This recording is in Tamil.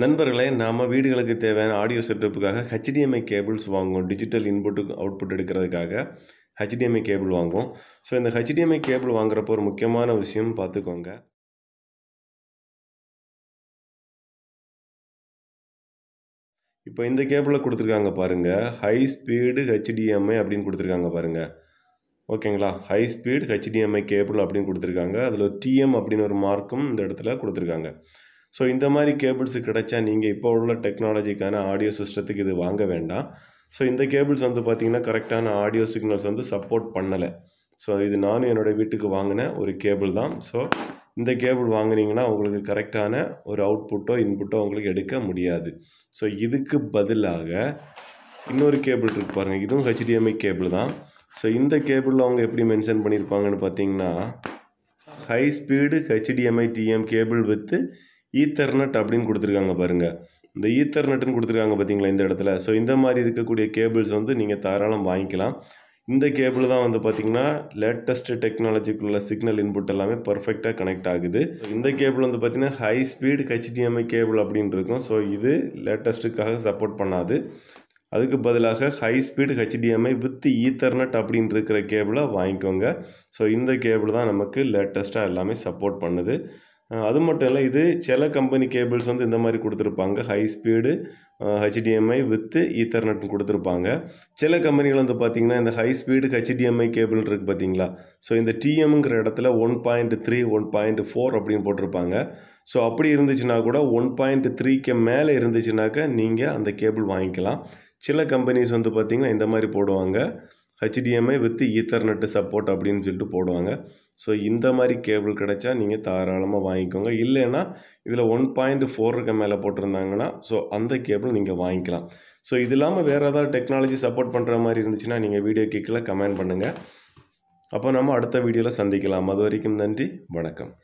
நண்பர்களே நாம் வீடுகளுக்கு தேவையான ஆடியோ செட்டப்புக்காக ஹெச்டிஎம்ஐ கேபிள்ஸ் வாங்குவோம் டிஜிட்டல் இன்புட்டு அவுட்புட் எடுக்கிறதுக்காக ஹெச்டிஎம்ஐ கேபிள் வாங்குவோம் ஸோ இந்த ஹெச்டிஎம்ஐ கேபிள் வாங்குறப்போ ஒரு முக்கியமான விஷயம் பார்த்துக்கோங்க இப்போ இந்த கேபிளில் கொடுத்துருக்காங்க பாருங்கள் ஹை ஸ்பீடு ஹெச்டிஎம்ஐ அப்படின்னு கொடுத்துருக்காங்க பாருங்கள் ஓகேங்களா ஹை ஸ்பீடு ஹெச்டிஎம்ஐ கேபிள் அப்படின்னு கொடுத்துருக்காங்க அதில் டிஎம் அப்படின்னு ஒரு மார்க்கும் இந்த இடத்துல கொடுத்துருக்காங்க ஸோ இந்த மாதிரி கேபிள்ஸ் கிடைச்சா நீங்கள் இப்போ உள்ள டெக்னாலஜிக்கான ஆடியோ சிஸ்டத்துக்கு இது வாங்க வேண்டாம் ஸோ இந்த கேபிள்ஸ் வந்து பார்த்திங்கன்னா கரெக்டான ஆடியோ சிக்னல்ஸ் வந்து சப்போர்ட் பண்ணலை ஸோ இது நானும் என்னோடய வீட்டுக்கு வாங்கின ஒரு கேபிள் தான் ஸோ இந்த கேபிள் வாங்கினீங்கன்னா உங்களுக்கு கரெக்டான ஒரு அவுட்புட்டோ இன்புட்டோ உங்களுக்கு எடுக்க முடியாது ஸோ இதுக்கு பதிலாக இன்னொரு கேபிள் இருக்கு பாருங்கள் இதுவும் ஹெச்டிஎம்ஐ கேபிள் தான் ஸோ இந்த கேபிளில் அவங்க எப்படி மென்ஷன் பண்ணியிருப்பாங்கன்னு பார்த்தீங்கன்னா high speed HDMI TM cable with Ethernet அப்படின்னு கொடுத்துருக்காங்க பாருங்கள் இந்த ஈத்தர்நெட்டுன்னு கொடுத்துருக்காங்க பார்த்தீங்களா இந்த இடத்துல ஸோ இந்த மாதிரி இருக்கக்கூடிய கேபிள்ஸ் வந்து நீங்கள் தாராளம் வாங்கிக்கலாம் இந்த கேபிள் தான் வந்து பார்த்தீங்கன்னா லேட்டஸ்ட் டெக்னாலஜிக்குள்ள சிக்னல் இன்புட் எல்லாமே பர்ஃபெக்டாக கனெக்ட் ஆகுது இந்த கேபிள் வந்து பார்த்திங்கன்னா ஹை ஸ்பீட் ஹெச்டிஎம்ஐ கேபிள் அப்படின்னு இருக்கும் ஸோ இது லேட்டஸ்ட்டுக்காக சப்போர்ட் பண்ணாது அதுக்கு பதிலாக high speed HDMI with Ethernet அப்படின்னு இருக்கிற கேபிளை வாங்கிக்கோங்க ஸோ இந்த கேபிள் தான் நமக்கு லேட்டஸ்ட்டாக எல்லாமே சப்போர்ட் பண்ணுது அது மட்டும் இல்லை இது சில கம்பெனி கேபிள்ஸ் வந்து இந்த மாதிரி கொடுத்துருப்பாங்க ஹை ஸ்பீடு ஹெச்டிஎம்ஐ வித்து ஈத்தர்நெட்னு கொடுத்துருப்பாங்க சில கம்பெனிகள் வந்து பார்த்தீங்கன்னா இந்த ஹை ஸ்பீடு ஹெச்டிஎம்ஐ கேபிள் இருக்குது பார்த்தீங்களா ஸோ இந்த டிஎம்ங்கிற இடத்துல one point three one point four அப்படின்னு போட்டிருப்பாங்க ஸோ அப்படி இருந்துச்சுன்னா கூட ஒன் பாயிண்ட் த்ரீக்கு மேலே இருந்துச்சுனாக்கா நீங்கள் அந்த கேபிள் வாங்கிக்கலாம் சில கம்பெனிஸ் வந்து பார்த்திங்கன்னா இந்த மாதிரி போடுவாங்க ஹெச்டிஎம்ஐ வித் ஈத்தர்நெட்டு சப்போர்ட் அப்படின்னு சொல்லிட்டு போடுவாங்க ஸோ இந்த மாதிரி கேபிள் கிடச்சா நீங்கள் தாராளமாக வாங்கிக்கோங்க இல்லைன்னா இதில் ஒன் பாயிண்ட் ஃபோருக்கு மேலே போட்டிருந்தாங்கன்னா ஸோ அந்த கேபிள் நீங்கள் வாங்கிக்கலாம் ஸோ இது இல்லாமல் வேறு ஏதாவது டெக்னாலஜி சப்போர்ட் பண்ணுற மாதிரி இருந்துச்சுன்னா நீங்கள் வீடியோ கேட்கல கமெண்ட் பண்ணுங்கள் அப்போ நம்ம அடுத்த வீடியோவில் சந்திக்கலாம் அது வரைக்கும் நன்றி வணக்கம்